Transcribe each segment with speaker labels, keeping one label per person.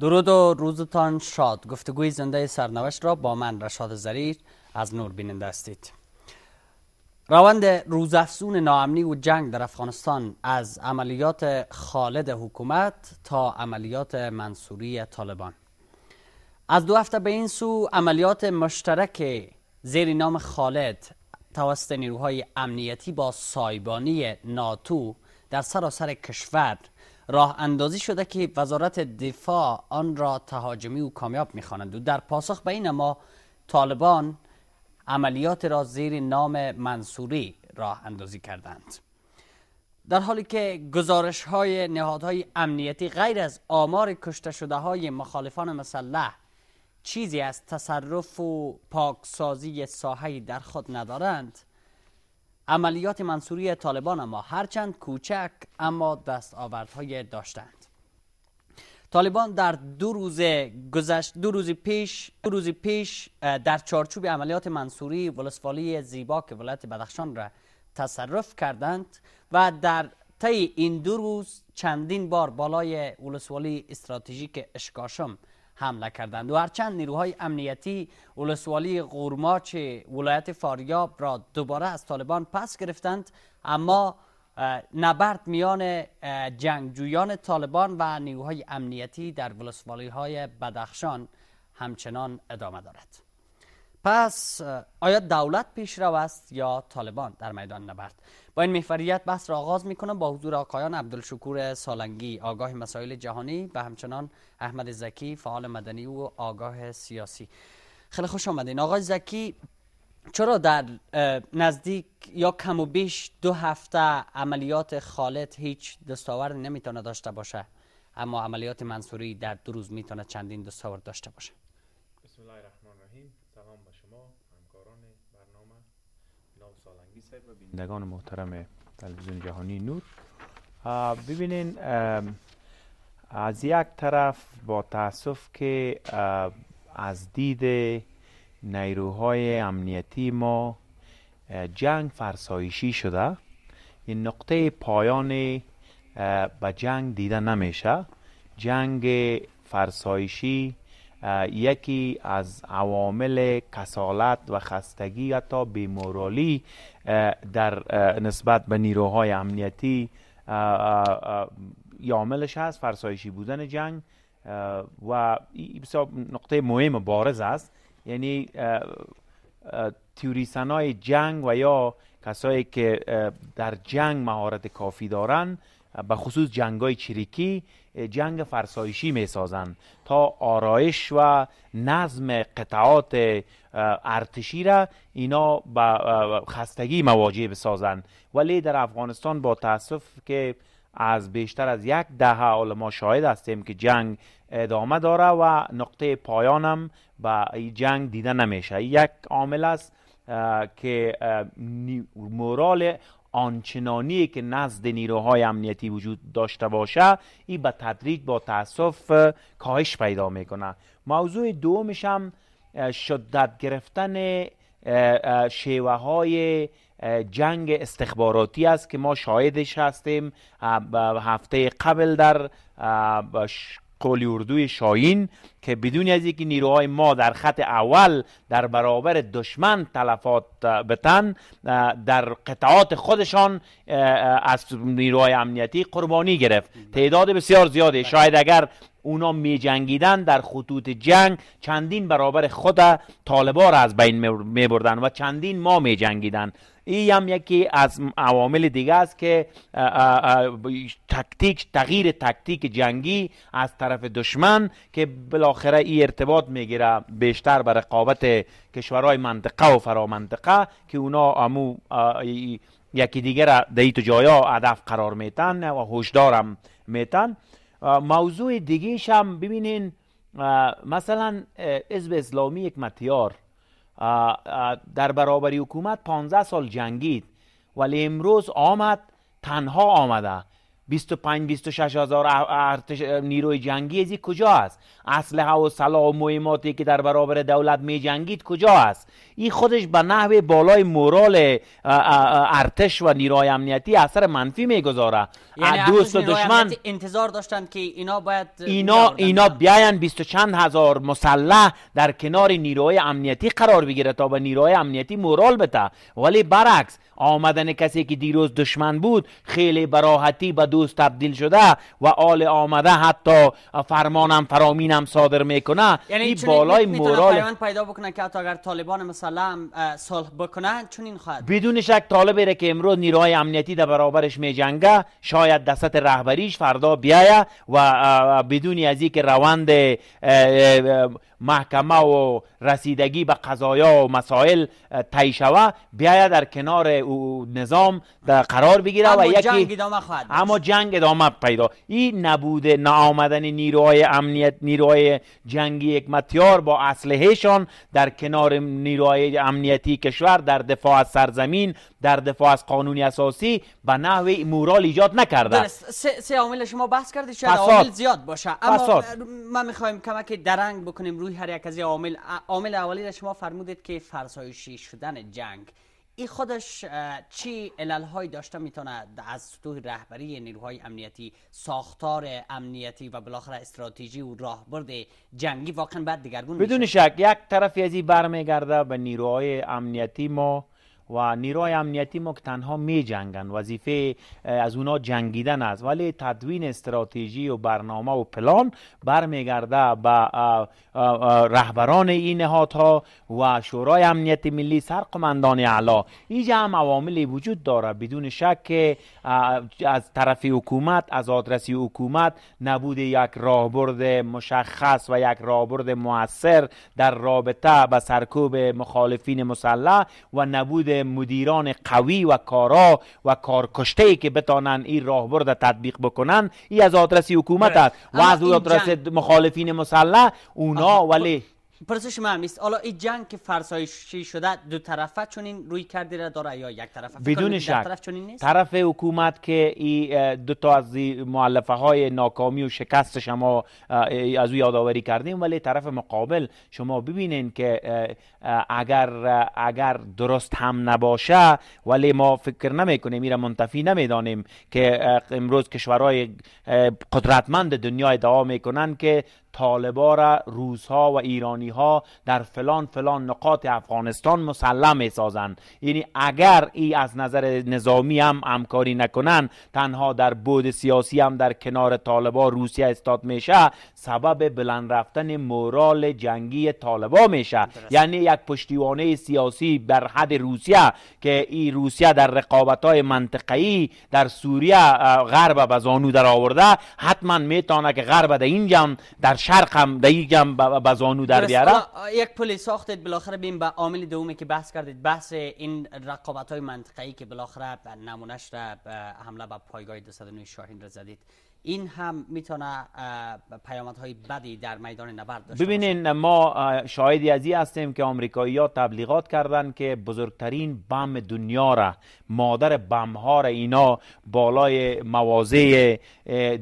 Speaker 1: درود و روزتان شاد گفتگوی زنده سرنوشت را با من رشاد زریر از نور بیننده هستید روند روزافزون ناامنی و جنگ در افغانستان از عملیات خالد حکومت تا عملیات منصوری طالبان از دو هفته به این سو عملیات مشترک زیر نام خالد توسط نیروهای امنیتی با سایبانی ناتو در سراسر کشور راه اندازی شده که وزارت دفاع آن را تهاجمی و کامیاب میخوانند و در پاسخ به این ما طالبان عملیات را زیر نام منصوری راه اندازی کردند در حالی که گزارش های نهادهای امنیتی غیر از آمار کشته شده های مخالفان مسلح چیزی از تصرف و پاکسازی ساحه در خود ندارند عملیات منصوری طالبان اما هرچند کوچک اما آوردهای داشتند طالبان در دو روز دو روز پیش دو روز پیش در چارچوب عملیات منصوری ولسوالی زیبا که ولایت بدخشان را تصرف کردند و در طی این دو روز چندین بار بالای ولسوالی استراتژیک اشکاشم حمله کردند و هرچند نیروهای امنیتی ولسوالی غورماچ ولایت فاریاب را دوباره از طالبان پس گرفتند اما نبرد میان جنگجویان طالبان و نیروهای امنیتی در ولسوالی های بدخشان همچنان ادامه دارد پس آیا دولت پیشرو است یا طالبان در میدان نبرد با این محوریت بحث را آغاز میکنم با حضور آقایان عبدالشکور سالنگی آگاه مسائل جهانی و همچنان احمد زکی فعال مدنی و آگاه سیاسی خیلی خوش آمدین آقای زکی چرا در نزدیک یا کم و بیش دو هفته عملیات خالد هیچ دستاور نمیتونه داشته باشه اما عملیات منصوری در دو روز میتونه چندین دستاور داشته باشه
Speaker 2: بسم الله محترم تلویزیون جهانی نور ببینین از یک طرف با تاسف که از دید نیروهای امنیتی ما جنگ فرسایشی شده این نقطه پایان به جنگ دیده نمیشه جنگ فرسایشی یکی از عوامل کسالت و خستگی حتی بیمورالی در نسبت به نیروهای امنیتی یاملش هست فرسایشی بودن جنگ و نقطه مهم بارز است یعنی تیوریسنای جنگ و یا کسایی که در جنگ مهارت کافی دارند به خصوص های چریکی جنگ فرسایشی می تا آرایش و نظم قطعات ارتشی را اینا به خستگی مواجه بسازند ولی در افغانستان با تاسف که از بیشتر از یک دهه حال ما شاهد هستیم که جنگ ادامه داره و نقطه پایانم به این جنگ دیده نمیشه یک عامل است که مورال آنچنانی که نزد نیروهای امنیتی وجود داشته باشه این به تدریج با تاسف کاهش پیدا میکنه موضوع دومش هم شدت گرفتن شیوه های جنگ استخباراتی است که ما شاهدش هستیم هفته قبل در قول اردوی شاین که بدون از اینکه نیروهای ما در خط اول در برابر دشمن تلفات بتن در قطعات خودشان از نیروهای امنیتی قربانی گرفت بله. تعداد بسیار زیاده بله. شاید اگر اونا می جنگیدن در خطوط جنگ چندین برابر خود طالبا را از بین می بردن و چندین ما می جنگیدن این هم یکی از عوامل دیگه است که تکتیک تغییر تکتیک جنگی از طرف دشمن که بالاخره این ارتباط میگیره بیشتر بر رقابت کشورهای منطقه و فرامنطقه که اونا امو یکی دیگه را در جایا هدف قرار میتن و هشدارم میتن موضوع دیگه هم ببینین مثلا حزب اسلامی یک متیار در برابری حکومت 15 سال جنگید ولی امروز آمد تنها آمده 25 26 هزار ارتش نیروی جنگی ازی کجا است اسلحه و سلاح و مهماتی که در برابر دولت می جنگید کجا است این خودش به نحو بالای مورال ارتش و نیروی امنیتی اثر منفی میگذاره یعنی دوست و دشمن
Speaker 1: انتظار داشتند که اینا باید اینا اینا
Speaker 2: بیاین 20 چند هزار مسلح در کنار نیروی امنیتی قرار بگیره تا به نیروی امنیتی مورال بده ولی برعکس آمدن کسی که دیروز دشمن بود خیلی براحتی به دوست تبدیل شده و آل آمده حتی فرمانم فرامینم صادر میکنه یعنی این بالای مورال
Speaker 1: پیدا بکنه که حتی اگر طالبان مثلا صلح بکنه چون این خواهد
Speaker 2: بدون شک طالبی را که امروز نیروهای امنیتی در برابرش میجنگه شاید دست رهبریش فردا بیایه و بدون از که روند محکمه و رسیدگی به قضایا و مسائل طی شوه بیاید در کنار او نظام در قرار بگیره و یکی جنگ
Speaker 1: ادامه اما
Speaker 2: جنگ ادامه پیدا این نبود نآمدن نیروهای امنیت نیروهای جنگی حکمتیار با اسلحهشان در کنار نیروهای امنیتی کشور در دفاع از سرزمین در دفاع از قانون اساسی به نحو مورال ایجاد نکرده بله، درست
Speaker 1: سه, سه عامل شما بحث کردید شاید عامل زیاد باشه اما ما میخوایم کمک درنگ بکنیم روی هر یک از عامل عامل اولی شما فرمودید که فرسایشی شدن جنگ این خودش چی علل داشته میتونه از سطوح رهبری نیروهای امنیتی ساختار امنیتی و بالاخره استراتژی و راهبرد جنگی واقعا بعد دیگرگون بدون شک
Speaker 2: یک طرفی از این برمیگرده به نیروهای امنیتی ما و نیروهای امنیتی ما که تنها می جنگن وظیفه از اونا جنگیدن است ولی تدوین استراتژی و برنامه و پلان برمیگرده به رهبران این نهادها و شورای امنیت ملی سرقمندان اعلا اینجا هم عواملی وجود داره بدون شک که از طرف حکومت از آدرسی حکومت نبود یک راهبرد مشخص و یک راهبرد موثر در رابطه به سرکوب مخالفین مسلح و نبود مدیران قوی و کارا و کارکشته ای که بتانن این راهبرد تطبیق بکنن این از آدرس حکومت بله. است و از آدرس مخالفین مسلح اونا ولی
Speaker 1: پرسش من است حالا این جنگ که فرسایشی شده دو طرفه چونین روی کردی را داره یا یک طرفه بدون شک طرف
Speaker 2: طرف حکومت که این دو تا از مؤلفه های ناکامی و شکست شما از او یادآوری کردیم ولی طرف مقابل شما ببینین که اگر اگر درست هم نباشه ولی ما فکر نمی کنیم میره منتفی نمیدانیم که امروز کشورهای قدرتمند دنیا ادعا میکنن که طالبا را ها و ایرانی ها در فلان فلان نقاط افغانستان مسلم می سازند یعنی اگر ای از نظر نظامی هم همکاری نکنن تنها در بود سیاسی هم در کنار طالبا روسیه استاد میشه سبب بلند رفتن مورال جنگی طالبا میشه یعنی یک پشتیوانه سیاسی بر حد روسیه که ای روسیه در رقابت های منطقی در سوریه غرب به زانو در آورده حتما میتونه که غرب در این در شرق هم دیگم به زانو در بیاره
Speaker 1: یک پلی ساختید بالاخره بیم به با عامل دومی که بحث کردید بحث این رقابت های منطقه‌ای که بالاخره نمونش را حمله به پایگاه 209 شاهین را زدید این هم میتونه پیامدهای بدی در میدان نبرد داشته
Speaker 2: ببینین ما شاهدی از این هستیم که آمریکایی ها تبلیغات کردن که بزرگترین بم دنیا را مادر بم ها را اینا بالای مواضع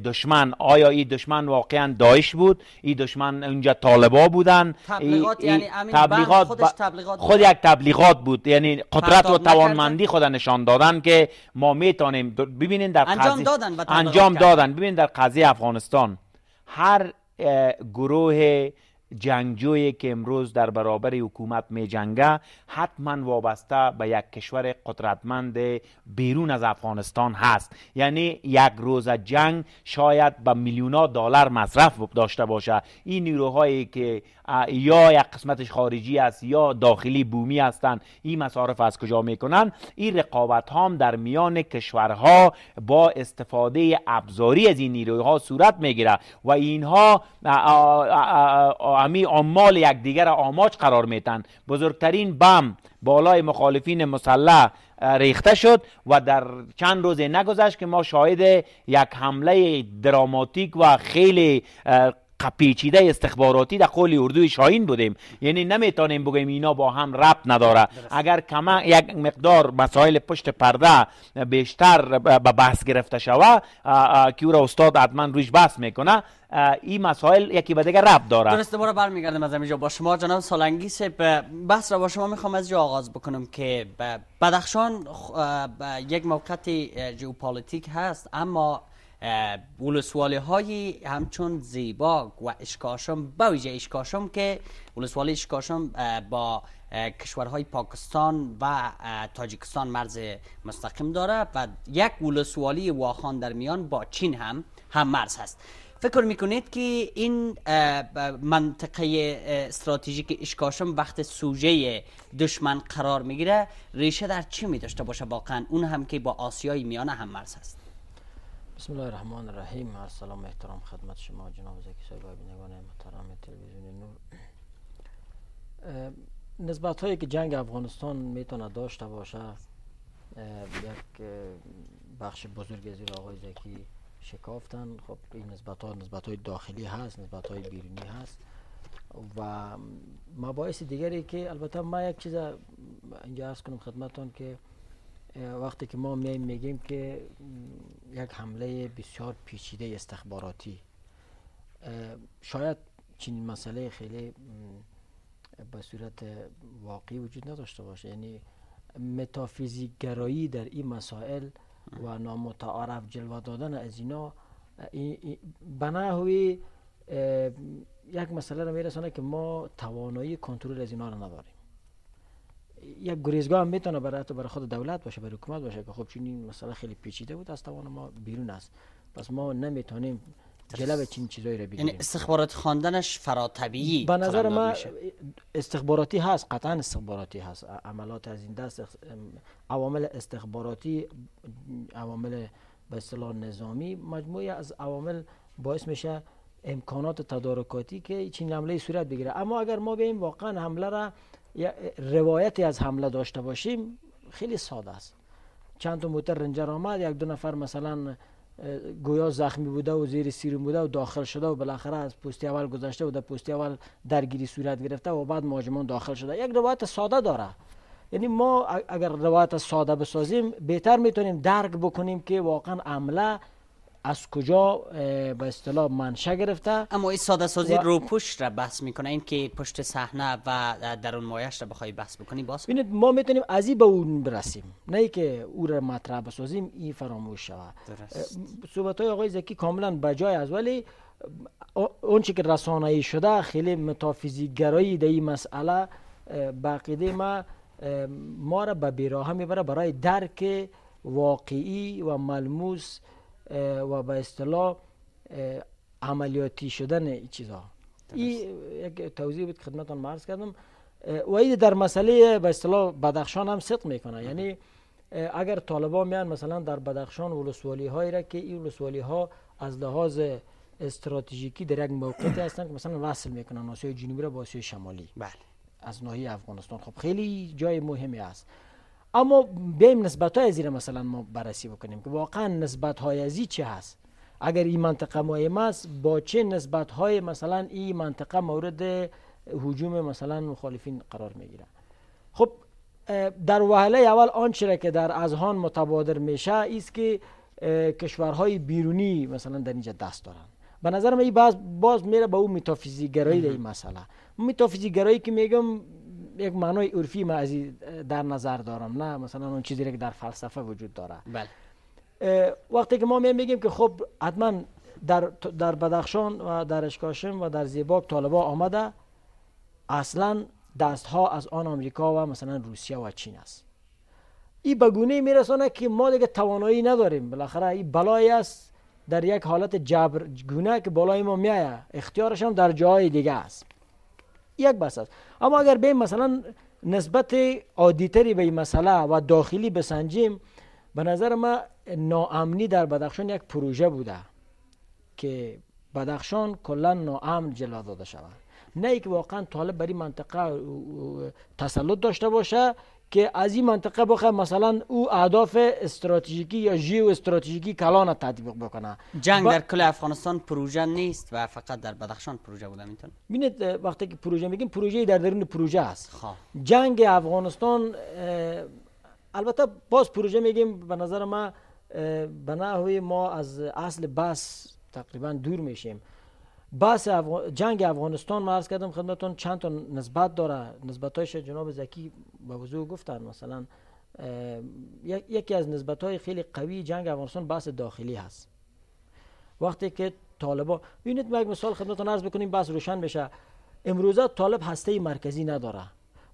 Speaker 2: دشمن آیا این دشمن واقعا دایش بود این دشمن اونجا طالبا بودن تبلیغات یعنی امین خودش تبلیغات خود یک تبلیغات بود یعنی قدرت و توانمندی خود نشان دادن که ما میتونیم ببینین در انجام دادن انجام دادن ببین در قضیه افغانستان هر گروه جنگجویی که امروز در برابر حکومت می جنگه حتما وابسته به یک کشور قدرتمند بیرون از افغانستان هست یعنی یک روز جنگ شاید به ها دلار مصرف داشته باشه این نیروهایی که یا یک قسمتش خارجی است یا داخلی بومی هستند این مصارف از کجا میکنن این رقابت هم در میان کشورها با استفاده ابزاری از این نیروها صورت میگیره و اینها همی یک دیگر آماج قرار میتن بزرگترین بم بالای مخالفین مسلح ریخته شد و در چند روز نگذشت که ما شاهد یک حمله دراماتیک و خیلی پیچیده استخباراتی در قول اردوی شاهین بودیم یعنی نمیتونیم بگیم اینا با هم ربط نداره اگر کم یک مقدار مسائل پشت پرده بیشتر به بحث گرفته شوه که او را استاد حتما روش بحث میکنه
Speaker 1: این مسائل یکی به دیگه رب داره درسته برو برمیگردم از اینجا با شما جناب سالنگی سپ بحث را با شما میخوام از جا آغاز بکنم که بدخشان یک موقعت جیوپالیتیک هست اما ولسوالی های همچون زیبا و اشکاشم با اشکاشم که ولسوالی اشکاشم با کشورهای پاکستان و تاجیکستان مرز مستقیم داره و یک ولسوالی واخان در میان با چین هم هم مرز هست فکر میکنید که این منطقه استراتژیک اشکاشم وقت سوژه دشمن قرار میگیره ریشه در چی می داشته باشه واقعا اون هم که با آسیای میانه هم مرز هست
Speaker 3: بسم الله الرحمن الرحیم سلام احترام خدمت شما جناب زکی صاحب بینگان محترم تلویزیون نور نسبت هایی که جنگ افغانستان میتونه داشته باشه یک بخش بزرگ از آقای زکی شکافتن خب این نسبت ها نسبت های داخلی هست نسبت های بیرونی هست و مباعث دیگری که البته ما یک چیز اینجا عرض کنم خدمتون که وقتی که ما می میگیم که یک حمله بسیار پیچیده استخباراتی شاید چنین مسئله خیلی به صورت واقعی وجود نداشته باشه یعنی متافیزیک گرایی در این مسائل و نامتعارف جلوه دادن از اینا ای یک مسئله رو میرسانه که ما توانایی کنترل از اینا رو نداریم یک گریزگاه هم میتونه برای برای خود دولت باشه برای حکومت باشه که خب چون این مسئله خیلی پیچیده بود از توان ما بیرون است پس ما نمیتونیم جلب چین چیزایی رو یعنی استخبارات
Speaker 1: خواندنش به نظر من
Speaker 3: استخباراتی هست قطعا استخباراتی هست عملات از این دست عوامل استخباراتی عوامل به اصطلاح نظامی مجموعی از عوامل باعث میشه امکانات تدارکاتی که چین حمله صورت بگیره اما اگر ما بیم واقعا حمله را روایتی از حمله داشته باشیم خیلی ساده است چند تا موتر رنجر آمد یک دو نفر مثلا گویا زخمی بوده و زیر سیرم بوده و داخل شده و بالاخره از پوستی اول گذشته و در پوستی اول درگیری صورت گرفته و بعد ماجمان داخل شده یک روایت ساده داره یعنی ما اگر روایت ساده بسازیم بهتر میتونیم درک بکنیم که واقعا عمله از کجا به اصطلاح منشأ گرفته اما این ساده سازی و... رو
Speaker 1: پشت را بحث میکنه این که پشت صحنه و در اون مایش را بخوای بحث بکنی باز خب.
Speaker 3: ببینید ما میتونیم از این به اون برسیم نه که او را مطرح بسازیم این فراموش شود صحبت های آقای زکی کاملا بجای از ولی اون چی که رسانه‌ای شده خیلی متافیزیک گرایی در این مسئله بقیده ما ما را به بیراهه میبره برای درک واقعی و ملموس و به اصطلاح عملیاتی شدن چیزها این یک توضیح بود خدمتان مرز کردم و این در مسئله به اصطلاح بدخشان هم صدق میکنه یعنی اگر طالبان میان مثلا در بدخشان ولسوالی هایی را که این ولسوالی ها از لحاظ استراتژیکی در یک موقعیت هستند که مثلا وصل میکنن آسیای جنوبی را با آسیای شمالی بله از ناحیه افغانستان خب خیلی جای مهمی است اما بیم نسبت های زیر مثلا ما بررسی بکنیم که واقعا نسبت های ازی چه هست اگر این منطقه مهم است با چه نسبت های مثلا این منطقه مورد حجوم مثلا مخالفین قرار میگیره خب در وحله اول آنچه که در اذهان متبادر میشه است که کشورهای بیرونی مثلا در اینجا دست دارن به نظر من باز باز میره به با اون میتافیزی گرایی در این مسئله میتافیزی گرایی که میگم یک معنای عرفی ما از در نظر دارم نه مثلا اون چیزی که در فلسفه وجود داره بله وقتی که ما میگیم که خب حتما در در بدخشان و در اشکاشم و در زیباک طالبا آمده اصلا دست ها از آن آمریکا و مثلا روسیه و چین است این بگونه میرسانه که ما دیگه توانایی نداریم بالاخره این بلایی است در یک حالت جبر گونه که بالای ما میایه اختیارش هم در جای دیگه است یک بحث است اما اگر به مثلا نسبت عادیتری به این مسئله و داخلی بسنجیم به نظر ما ناامنی در بدخشان یک پروژه بوده که بدخشان کلا ناامن جلا داده شود نه اینکه که واقعا طالب بری منطقه تسلط داشته باشه که از این منطقه بخواه مثلا او اهداف استراتژیکی یا جیو استراتژیکی کلان تطبیق بکنه جنگ در کل افغانستان پروژه نیست
Speaker 1: و فقط در بدخشان پروژه بوده میتونه
Speaker 3: ببینید وقتی که پروژه میگیم پروژه در درون پروژه است خب. جنگ افغانستان البته باز پروژه میگیم به نظر ما به ما از اصل بس تقریبا دور میشیم بحث جنگ افغانستان ما عرض کردم خدمتون چند تا نسبت داره نسبتایش جناب زکی به وضوع گفتن مثلا یکی از نسبت های خیلی قوی جنگ افغانستان بحث داخلی هست وقتی که طالبا ببینید ما یک مثال خدمتتون عرض بکنیم بحث روشن بشه امروزه طالب هسته مرکزی نداره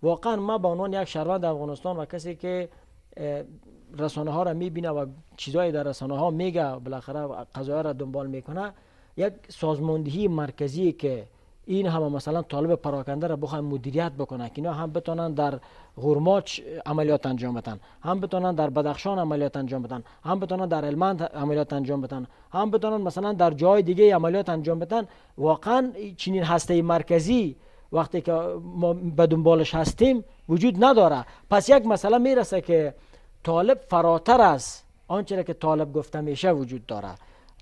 Speaker 3: واقعا ما به عنوان یک شهروند افغانستان و کسی که رسانه ها را میبینه و چیزایی در رسانه ها میگه بالاخره قضایا را دنبال میکنه یک سازماندهی مرکزی که این همه مثلا طالب پراکنده را بخوایم مدیریت بکنن که اینا هم بتونن در غرماچ عملیات انجام بدن هم بتونن در بدخشان عملیات انجام بدن هم بتونن در المند عملیات انجام بدن هم بتونن مثلا در جای دیگه عملیات انجام بدن واقعا چنین هسته مرکزی وقتی که ما به دنبالش هستیم وجود نداره پس یک مسئله میرسه که طالب فراتر از آنچه که طالب گفته میشه وجود داره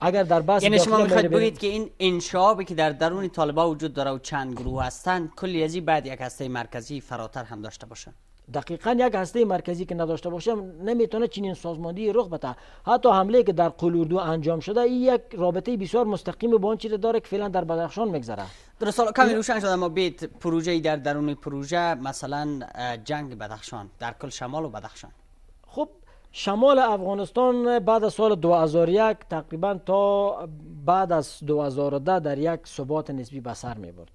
Speaker 3: اگر در بحث یعنی بگید
Speaker 1: که این انشابی که در درون طالبا وجود داره و چند گروه هستند کلی از بعد یک هسته مرکزی فراتر
Speaker 3: هم داشته باشه دقیقا یک هسته مرکزی که نداشته باشه نمیتونه چنین سازماندهی رخ بده حتی حمله که در قلوردو انجام شده این یک رابطه بسیار مستقیم با داره که فعلا در بدخشان میگذره
Speaker 1: در حالا کمی روشن شده اما بیت پروژه در درون پروژه مثلا جنگ بدخشان در کل شمال و بدخشان
Speaker 3: شمال افغانستان بعد از سال 2001 تقریبا تا بعد از 2010 در یک ثبات نسبی به سر می برد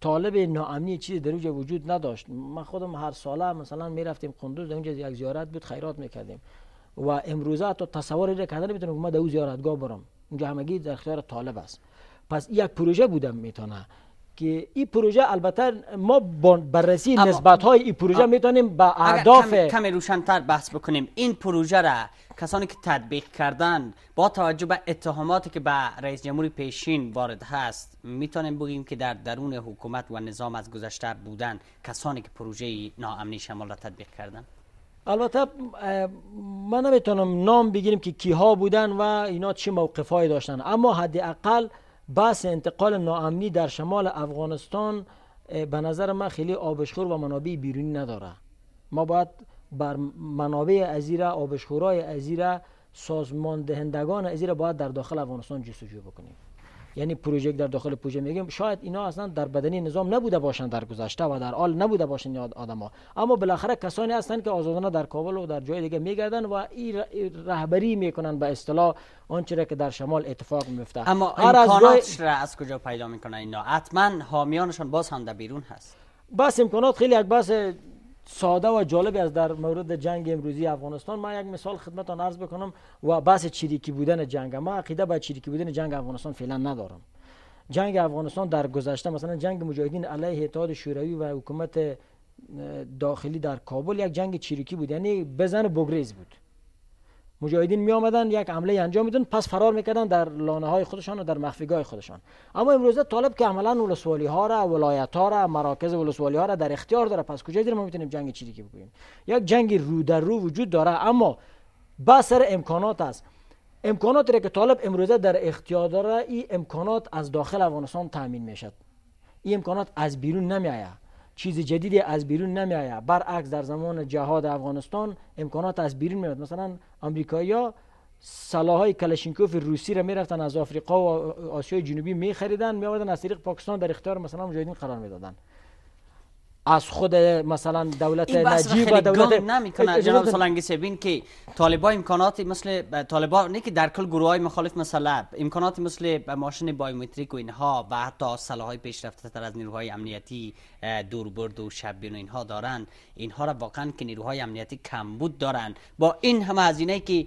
Speaker 3: طالب ناامنی چیزی در اونجا وجود نداشت ما خودم هر ساله مثلا می رفتیم قندوز در اونجا یک زیارت بود خیرات میکردیم و امروزه تا تصور را کردن میتونم که ما در اون زیارتگاه برم اونجا همگی در اختیار طالب است پس یک پروژه بودم میتونه که این پروژه البته ما بررسی نسبت های این پروژه میتونیم به اهداف کمی کم
Speaker 1: روشنتر بحث بکنیم این پروژه را کسانی که تطبیق کردن با توجه به اتهاماتی که به رئیس جمهوری پیشین وارد هست میتونیم بگیم که در درون حکومت و نظام از گذشته بودن کسانی که پروژه ناامنی شمال را تطبیق کردن
Speaker 3: البته من نمیتونم نام بگیریم که کیها بودن و اینا چه موقفهایی داشتن اما حداقل بحث انتقال ناامنی در شمال افغانستان به نظر من خیلی آبشخور و منابع بیرونی نداره ما باید بر منابع ازیرا آبشخورای ازیرا سازمان دهندگان ازیره باید در داخل افغانستان جستجو بکنیم یعنی پروژه در داخل پروژه میگیم شاید اینا اصلا در بدنی نظام نبوده باشن در گذشته و در حال نبوده باشن یاد آدما اما بالاخره کسانی هستند که آزادانه در کابل و در جای دیگه میگردن و این رهبری میکنن به اصطلاح آنچه که در شمال اتفاق میفته اما امکاناتش
Speaker 1: را از کجا پیدا میکنه اینا حتما حامیانشان باز هم در بیرون هست
Speaker 3: بس امکانات خیلی یک بس ساده و جالب است در مورد جنگ امروزی افغانستان من یک مثال خدمتتان عرض بکنم و بحث چریکی بودن جنگ ما عقیده به چریکی بودن جنگ افغانستان فعلا ندارم جنگ افغانستان در گذشته مثلا جنگ مجاهدین علیه اتحاد شوروی و حکومت داخلی در کابل یک جنگ چریکی بود یعنی بزن بگریز بود مجاهدین می آمدن یک عمله انجام میدن پس فرار میکردن در لانه های خودشان و در مخفیگاه خودشان اما امروزه طالب که عملا ولسوالی ها را ولایت ها را مراکز ولسوالی ها را در اختیار داره پس کجای ما میتونیم جنگ چی که بگوییم یک جنگ رو در رو وجود داره اما با سر امکانات است امکاناتی را که طالب امروزه در اختیار داره این امکانات از داخل افغانستان تامین میشد این امکانات از بیرون نمیآید چیز جدیدی از بیرون نمی آید برعکس در زمان جهاد افغانستان امکانات از بیرون میاد مثلا ها سلاحهای کلشینکوف روسی را میرفتن از آفریقا و آسیای جنوبی می می آوردند از طریق پاکستان در اختیار مثلا مجاهدین قرار دادند از خود مثلا دولت نجیب و دولت نمیکنه جناب سالنگی
Speaker 1: سبین که طالبای امکاناتی مثل طالبای نه که در کل گروه های مخالف مثلا امکاناتی مثل ماشین بایومتریک و اینها و حتی سلاح پیشرفته تر از نیروهای امنیتی دوربرد و شبین و اینها دارن اینها را واقعا که نیروهای امنیتی کمبود دارن با این همه هزینه که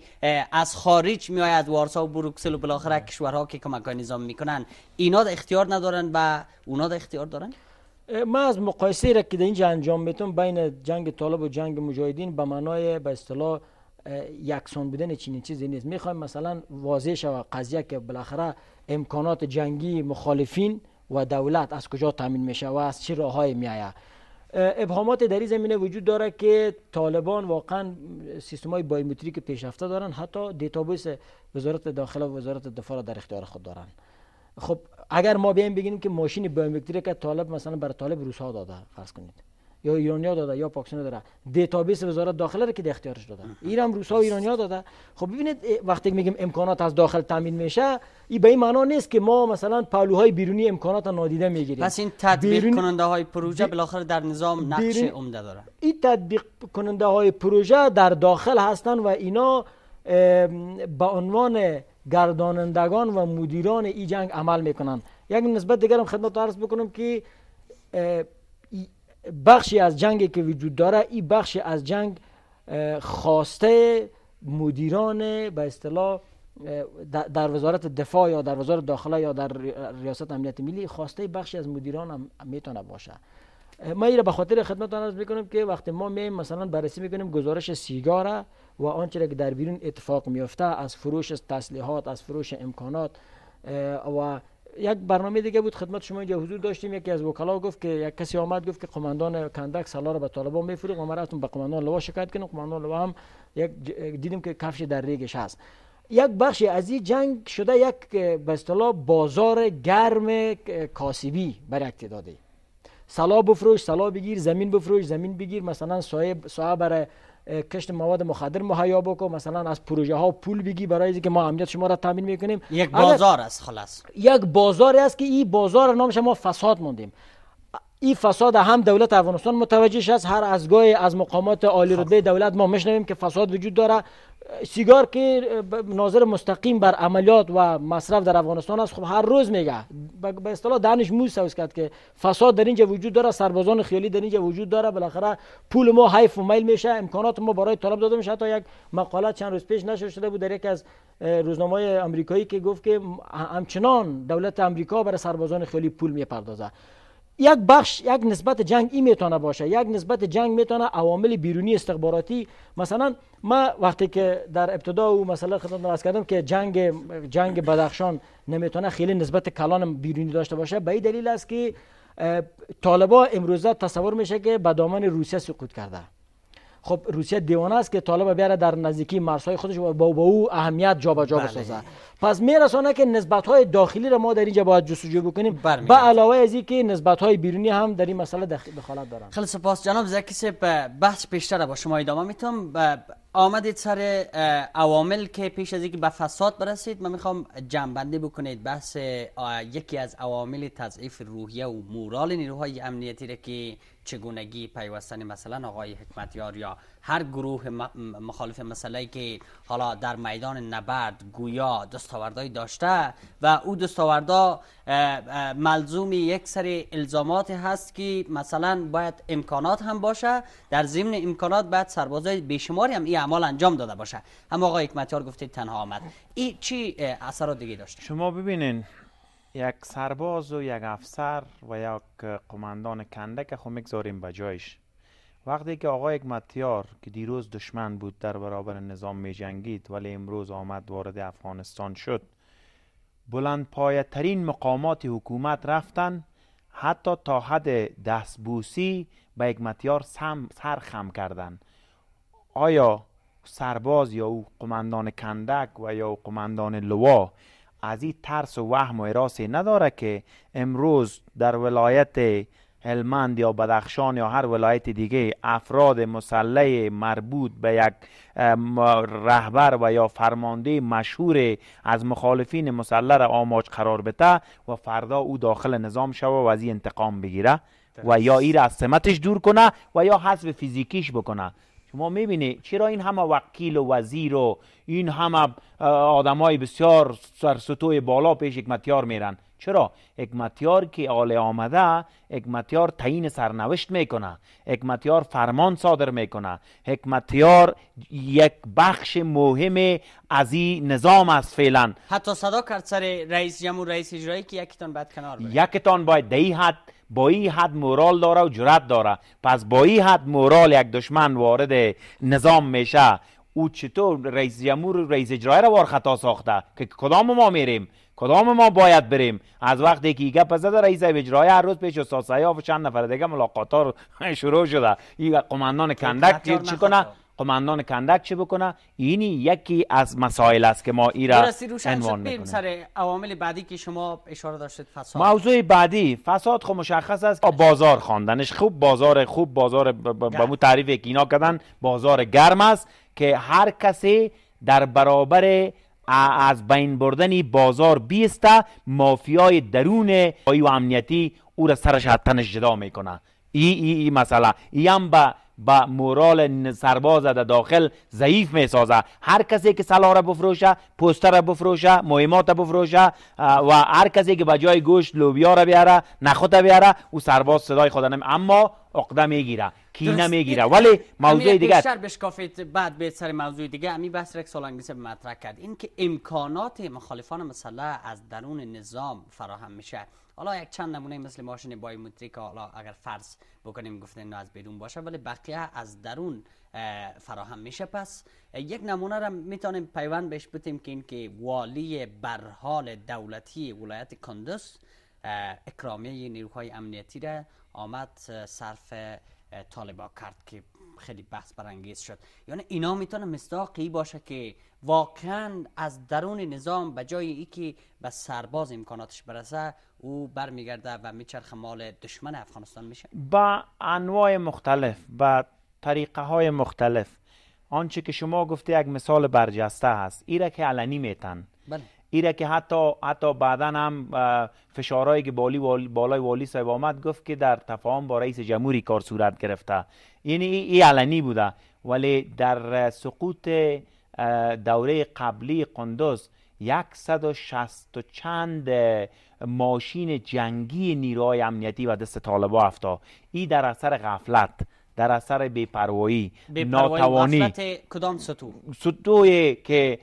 Speaker 1: از خارج میای از وارسا و بروکسل و بالاخره کشورها که کمک نظام میکنن اینا اختیار ندارن و اونا اختیار دارن
Speaker 3: ما از مقایسه را که در اینجا انجام میتون بین جنگ طالب و جنگ مجاهدین به معنای به اصطلاح یکسان بودن چنین چیزی نیست میخوایم مثلا واضح شود قضیه که بالاخره امکانات جنگی مخالفین و دولت از کجا تامین میشه و از چه راههایی میآید ابهامات در این زمینه وجود داره که طالبان واقعا سیستم های بایومتریک پیشرفته دارن حتی دیتابیس وزارت داخله و وزارت دفاع را در اختیار خود دارن خب اگر ما بیایم بگیم که ماشین بم که طالب مثلا بر طالب روسا داده فرض کنید یا ایرانیا داده یا پاکستان داده دیتابیس وزارت داخله رو که در اختیارش داده ایران روسا و ایرانیا داده خب ببینید وقتی میگیم امکانات از داخل تامین میشه این به این معنا نیست که ما مثلا پالوهای بیرونی امکانات نادیده میگیریم پس این تطبیق کننده
Speaker 1: های پروژه بالاخره در نظام نقش بیرون... عمده
Speaker 3: داره این تطبیق کننده های پروژه در داخل هستند و اینا به عنوان گردانندگان و مدیران این جنگ عمل میکنن یک نسبت دیگرم خدمت عرض بکنم که بخشی از جنگی که وجود داره این بخشی از جنگ خواسته مدیران به اصطلاح در وزارت دفاع یا در وزارت داخله یا در ریاست امنیت ملی خواسته بخشی از مدیران هم میتونه باشه ما این را به خاطر خدمت عرض میکنم که وقتی ما میایم مثلا بررسی میکنیم گزارش سیگاره و آنچه که در بیرون اتفاق میفته از فروش تسلیحات از فروش امکانات و یک برنامه دیگه بود خدمت شما اینجا حضور داشتیم یکی از وکلا گفت که یک کسی آمد گفت که قماندان کندک سلا رو به طالبان میفروخ و ما رفتم به قماندان لوا شکایت کردیم قماندان لوا هم یک دیدیم که کفش در ریگش هست یک بخش از این جنگ شده یک به اصطلاح بازار گرم کاسبی بر داده سلا بفروش سلا بگیر زمین بفروش زمین بگیر مثلا صاحب صاحب برای کشت مواد مخدر مهیا بکو مثلا از پروژه ها پول بگی برای اینکه ما امنیت شما را تامین میکنیم یک بازار است خلاص یک بازار است که این بازار نام ما فساد موندیم این فساد هم دولت افغانستان متوجهش است هر از گاهی از مقامات عالی رده دولت ما میشنویم که فساد وجود داره سیگار که ناظر مستقیم بر عملیات و مصرف در افغانستان است خب هر روز میگه به اصطلاح دانش مو سوز کرد که فساد در اینجا وجود داره سربازان خیالی در اینجا وجود داره بالاخره پول ما حیف و میل میشه امکانات ما برای طلب داده میشه تا یک مقاله چند روز پیش نشر شده بود در یک از روزنامه آمریکایی که گفت که همچنان دولت آمریکا برای سربازان خیالی پول میپردازه یک بخش یک نسبت جنگ این میتونه باشه یک نسبت جنگ میتونه عوامل بیرونی استخباراتی مثلا ما وقتی که در ابتدا او مسئله خدمت درست کردم که جنگ جنگ بدخشان نمیتونه خیلی نسبت کلان بیرونی داشته باشه به این دلیل است که طالبا امروزه تصور میشه که به دامن روسیه سقوط کرده خب روسیه دیوانه است که طالب بیاره در نزدیکی مرزهای خودش با, با او اهمیت جابجا بله. بسازه بله. پس میرسانه که نسبت های داخلی را ما در اینجا باید جستجو بکنیم به علاوه از اینکه نسبت های بیرونی هم در این مسئله دخالت دارن خیلی سپاس جناب زکی
Speaker 1: سپ بحث پیشتر با شما ادامه میتم آمدید سر عوامل که پیش از اینکه به فساد برسید من میخوام جنبنده بکنید بحث یکی از عوامل تضعیف روحیه و مورال نیروهای امنیتی را که چگونگی پیوستن مثلا آقای حکمتیار یا هر گروه مخالف مسئله که حالا در میدان نبرد گویا دستاوردهای داشته و او دستاوردها ملزوم یک سری الزامات هست که مثلا باید امکانات هم باشه در ضمن امکانات باید سربازای بیشماری هم این اعمال انجام داده باشه هم آقای حکمتیار گفتید تنها آمد این چی اثرات دیگه داشته شما ببینین یک سرباز
Speaker 2: و یک افسر و یک قماندان کندک خو میگذاریم به جایش وقتی که آقای اکمتیار که دیروز دشمن بود در برابر نظام می جنگید ولی امروز آمد وارد افغانستان شد بلند ترین مقامات حکومت رفتن حتی تا حد دستبوسی به اکمتیار سر خم کردن آیا سرباز یا او قماندان کندک و یا او قماندان لوا از این ترس و وهم و اراسی نداره که امروز در ولایت هلمند یا بدخشان یا هر ولایت دیگه افراد مسلح مربوط به یک رهبر و یا فرمانده مشهور از مخالفین مسلح را آماج قرار بته و فردا او داخل نظام شوه و از این انتقام بگیره و یا ایر از سمتش دور کنه و یا حذف فیزیکیش بکنه شما میبینید چرا این همه وکیل و وزیر و این همه های بسیار سرسطوی بالا پیش حکمتیار میرن چرا حکمتیار که آل آمده حکمتیار تعیین سرنوشت میکنه حکمتیار فرمان صادر میکنه حکمتیار یک بخش مهم از این نظام است فعلا
Speaker 1: حتی صدا کرد سر رئیس جمهور رئیس اجرایی که یکتان باید کنار
Speaker 2: بره یکتان باید دهی حد با این حد مورال داره و جرات داره پس با این حد مورال یک دشمن وارد نظام میشه او چطور رئیس جمهور رئیس اجرایی رو وار خطا ساخته که کدام ما میریم کدام ما باید بریم از وقتی که گپ زده رئیس اجرایی هر روز پیش استاد سیاف و چند نفر دیگه ملاقات ها شروع شده این قماندان کندک چی کنه قماندان کندک چه بکنه اینی یکی از مسائل است که ما ای را عنوان میکنیم
Speaker 1: سر بعدی که شما اشاره داشتید فساد
Speaker 2: موضوع بعدی فساد خب مشخص است بازار خواندنش خوب بازار خوب بازار به مو تعریف که اینا کردن بازار گرم است که هر کسی در برابر از بین بردن بازار بیسته مافیای درون و امنیتی او را سرش از تنش جدا میکنه ای ای ای مسئله ای هم به به مورال سرباز در داخل ضعیف میسازه هر کسی که سلاح را بفروشه پوستر را بفروشه مهمات را بفروشه و هر کسی که به جای گوشت لوبیا را بیاره نخوت را بیاره او سرباز صدای خودنم. نمی اما عقده میگیره کینه نمیگیره ولی موضوع دیگه
Speaker 1: بیشتر کافیت بعد به سر موضوع دیگه امی بحث یک سال انگلیسی مطرح کرد اینکه امکانات مخالفان مسلح از درون نظام فراهم میشه حالا یک چند نمونه مثل ماشین که حالا اگر فرض بکنیم اینو از بیرون باشه ولی بقیه از درون فراهم میشه پس یک نمونه را میتونیم پیوند بهش بتیم که اینکه والی برحال دولتی ولایت کندس اکرامیه نیروهای امنیتی را آمد صرف طالبا کرد که خیلی بحث برانگیز شد یعنی اینا میتونه مستاقی باشه که واقعا از درون نظام به جای که به سرباز امکاناتش برسه او برمیگرده و میچرخ مال دشمن افغانستان میشه
Speaker 2: با انواع مختلف با طریقه های مختلف آنچه که شما گفته یک مثال برجسته هست ایره که علنی میتن بله. ایره که حتی حتی بعدا هم فشارهایی که بالای والی صاحب آمد گفت که در تفاهم با رئیس جمهوری کار صورت گرفته یعنی این علنی بوده ولی در سقوط دوره قبلی قندوز 160 و چند ماشین جنگی نیروهای امنیتی و دست طالبا افتا ای در اثر غفلت در اثر بیپروایی ناتوانی
Speaker 1: کدام ستون
Speaker 2: ستون که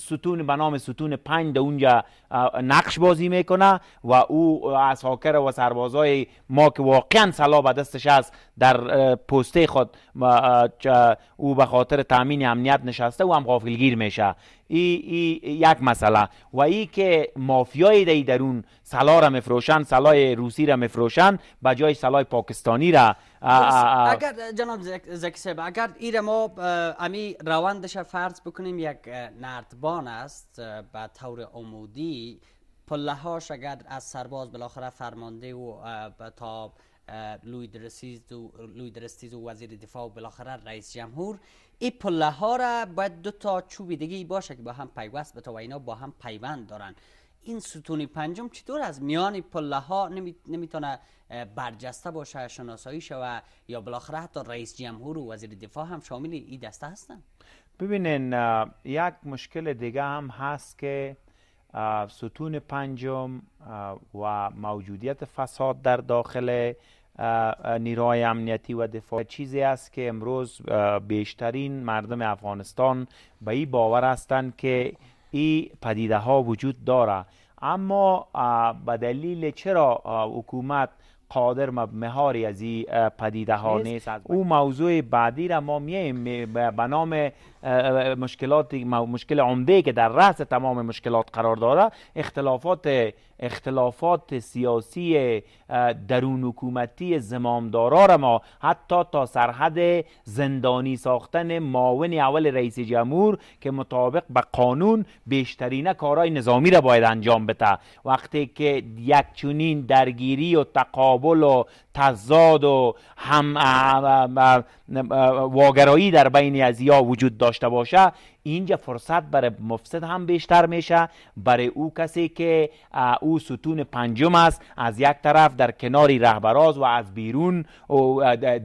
Speaker 2: ستون به نام ستون پنج در اونجا نقش بازی میکنه و او از هاکر و سربازای ما که واقعا سلا به دستش است در پسته خود او به خاطر تامین امنیت نشسته و هم غافلگیر میشه ای, یک مسئله و ای که مافیای دی درون سلا را میفروشن سلای روسی را میفروشن به جای سلای پاکستانی را اگر
Speaker 1: جناب زکی صاحب اگر ایر ما امی روندش فرض بکنیم یک نردبان است به طور عمودی پله پلهاش اگر از سرباز بالاخره فرمانده و تا لوی درستیز و, و وزیر دفاع و بالاخره رئیس جمهور این پله ها را باید دو تا چوب دیگه باشه که با هم پیوست به و اینا با هم پیوند دارن این ستون پنجم چطور از میان پله ها نمیتونه برجسته باشه شناسایی شوه یا بالاخره حتی رئیس جمهور و وزیر دفاع هم شامل این دسته هستن
Speaker 2: ببینین یک مشکل دیگه هم هست که ستون پنجم و موجودیت فساد در داخل نیروهای امنیتی و دفاع چیزی است که امروز بیشترین مردم افغانستان به این باور هستند که این پدیده ها وجود داره اما به دلیل چرا حکومت قادر مهاری از این پدیده ها نیست او موضوع بعدی را ما میایم به نام مشکلات مشکل عمده که در رأس تمام مشکلات قرار داره اختلافات اختلافات سیاسی درون حکومتی زمامدارا را ما حتی تا سرحد زندانی ساختن معاون اول رئیس جمهور که مطابق به قانون بیشترینه کارهای نظامی را باید انجام بده وقتی که یک درگیری و تقابل و تزاد و هم واگرایی در بین ازیا وجود داشته باشه اینجا فرصت برای مفسد هم بیشتر میشه برای او کسی که او ستون پنجم است از یک طرف در کناری رهبراز و از بیرون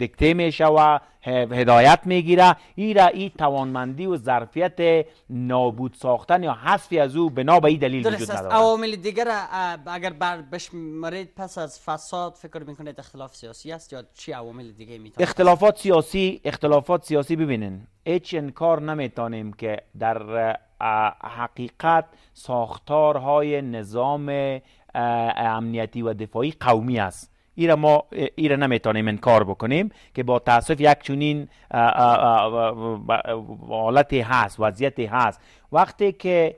Speaker 2: دکته میشه و هدایت میگیره ای را این توانمندی و ظرفیت نابود ساختن یا حذفی از او بنا به این دلیل وجود ندارد
Speaker 1: عوامل دیگر اگر بر بشمارید پس از فساد فکر میکنید اختلاف سیاسی است یا چی عوامل دیگه میتونه
Speaker 2: اختلافات سیاسی اختلافات سیاسی ببینین هیچ انکار نمیتانیم که در حقیقت ساختارهای نظام امنیتی و دفاعی قومی است ایره ما ایره انکار بکنیم که با تاسف یک چنین حالتی هست وضعیتی هست وقتی که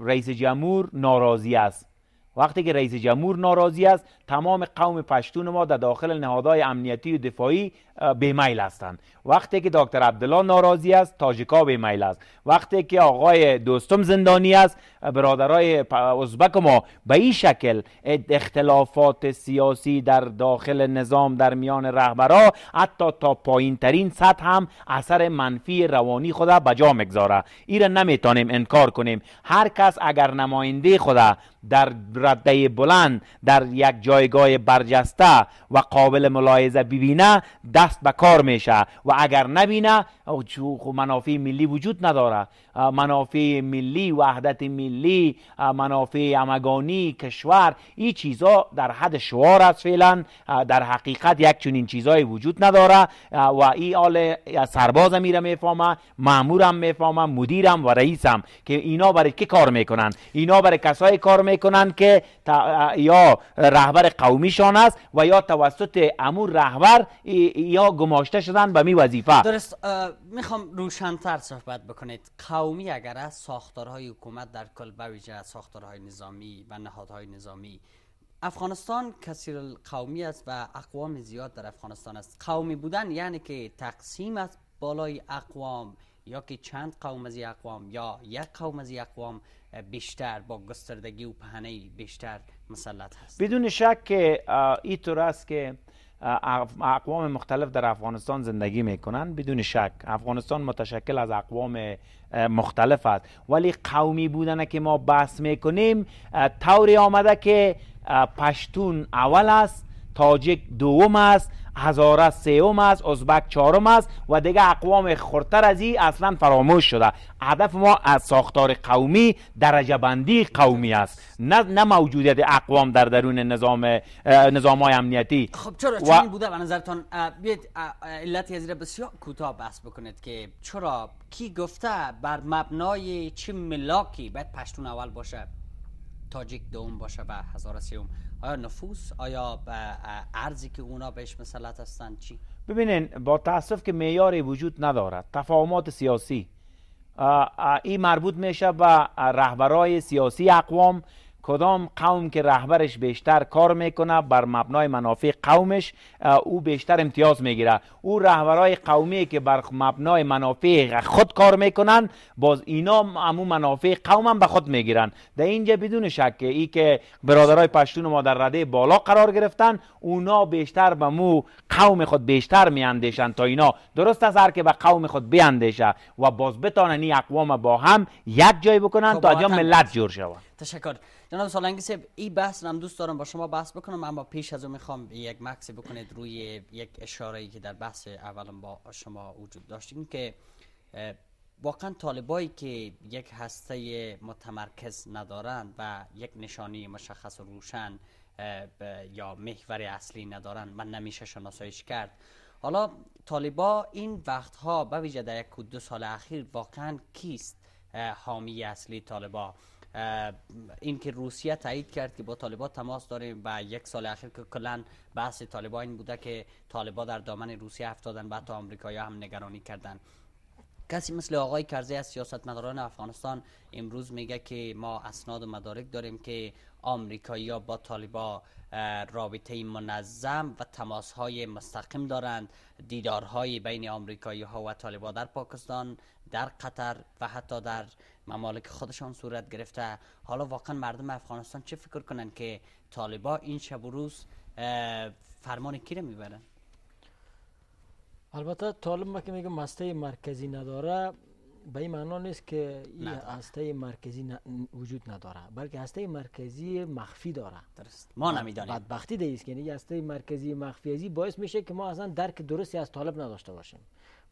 Speaker 2: رئیس جمهور ناراضی است وقتی که رئیس جمهور ناراضی است تمام قوم پشتون ما در داخل نهادهای امنیتی و دفاعی بیمیل هستند وقتی که دکتر عبدالله ناراضی است تاجیکا بیمیل است وقتی که آقای دوستم زندانی است برادرای ازبک ما به این شکل اختلافات سیاسی در داخل نظام در میان رهبرا حتی تا پایین ترین سطح هم اثر منفی روانی خود به جا مگذاره ایره نمیتونیم انکار کنیم هر کس اگر نماینده خود در رده بلند در یک جایگاه برجسته و قابل ملاحظه ببینه دست کار میشه و اگر نبینه خب منافع ملی وجود نداره منافع ملی وحدت ملی منافع امگانی کشور این چیزا در حد شعار است فعلا در حقیقت یک چنین چیزایی وجود نداره و این حال سرباز میره میفهمه مامورم میفهمه مدیرم و رئیسم که اینا برای که کار میکنن اینا برای کسایی کار میکنن که یا رهبر قومیشان است و یا توسط امور رهبر گماشته شدن به می وظیفه
Speaker 1: درست میخوام روشنتر صحبت بکنید قومی اگر از ساختارهای حکومت در کل بویژه ساختارهای نظامی و نهادهای نظامی افغانستان کثیر قومی است و اقوام زیاد در افغانستان است قومی بودن یعنی که تقسیم از بالای اقوام یا که چند قوم از اقوام یا یک قوم از اقوام بیشتر با گستردگی و پهنه بیشتر مسلط هست بدون
Speaker 2: شک که اینطور است که اقوام مختلف در افغانستان زندگی میکنن بدون شک افغانستان متشکل از اقوام مختلف است ولی قومی بودن که ما بحث میکنیم طوری آمده که پشتون اول است تاجک دوم است هزاره سیوم است ازبک چهارم است و دیگه اقوام خورتر از این اصلا فراموش شده هدف ما از ساختار قومی درجه بندی قومی است نه نه موجودیت اقوام در درون نظام نظام های امنیتی خب چرا چنین
Speaker 1: بوده به نظرتان بیاید علت از بسیار کوتاه بحث بکنید که چرا کی گفته بر مبنای چه ملاکی باید پشتون اول باشه تاجیک دوم باشه و هزاره سیوم آیا نفوس آیا به ارزی که اونا بهش مسلط هستن چی
Speaker 2: ببینین با تاسف که معیاری وجود ندارد تفاهمات سیاسی این مربوط میشه به رهبرای سیاسی اقوام کدام قوم که رهبرش بیشتر کار میکنه بر مبنای منافع قومش او بیشتر امتیاز میگیره او رهبرای قومی که بر مبنای منافع خود کار میکنن باز اینا همو منافع قوم هم به خود میگیرن در اینجا بدون شک ای که برادرای پشتون ما در رده بالا قرار گرفتن اونا بیشتر به مو قوم خود بیشتر میاندیشن تا اینا درست از هر که به قوم خود بیاندیشه و باز بتانن این اقوام با هم یک جای بکنن خب تا ملت جور شود.
Speaker 1: تشکر جناب سالنگی سیب این بحث هم دوست دارم با شما بحث بکنم اما پیش از اون میخوام یک مکسی بکنید روی یک اشاره که در بحث اولم با شما وجود داشتیم که واقعا طالبایی که یک هسته متمرکز ندارن و یک نشانی مشخص و روشن یا محور اصلی ندارن من نمیشه شناسایش کرد حالا طالبا این وقتها به ویژه در یک دو سال اخیر واقعا کیست حامی اصلی طالبا اینکه روسیه تایید کرد که با طالبان تماس داریم و یک سال اخیر که کلا بحث طالبان این بوده که طالبان در دامن روسیه افتادن و تا آمریکایی هم نگرانی کردن کسی مثل آقای کرزی از سیاستمداران افغانستان امروز میگه که ما اسناد و مدارک داریم که آمریکایی ها با طالبا رابطه منظم و تماس های مستقیم دارند دیدارهای بین آمریکایی ها و طالبا در پاکستان در قطر و حتی در ممالک خودشان صورت گرفته حالا واقعا مردم افغانستان چه فکر کنند که طالبا این شب و روز فرمان کی رو
Speaker 3: البته طالب که میگه مسته مرکزی نداره به این معنا نیست که این هسته مرکزی وجود نداره بلکه هسته مرکزی مخفی داره درست ما نمیدانیم بدبختی دیست که یعنی هسته مرکزی مخفی ازی باعث میشه که ما اصلا درک درستی از طالب نداشته باشیم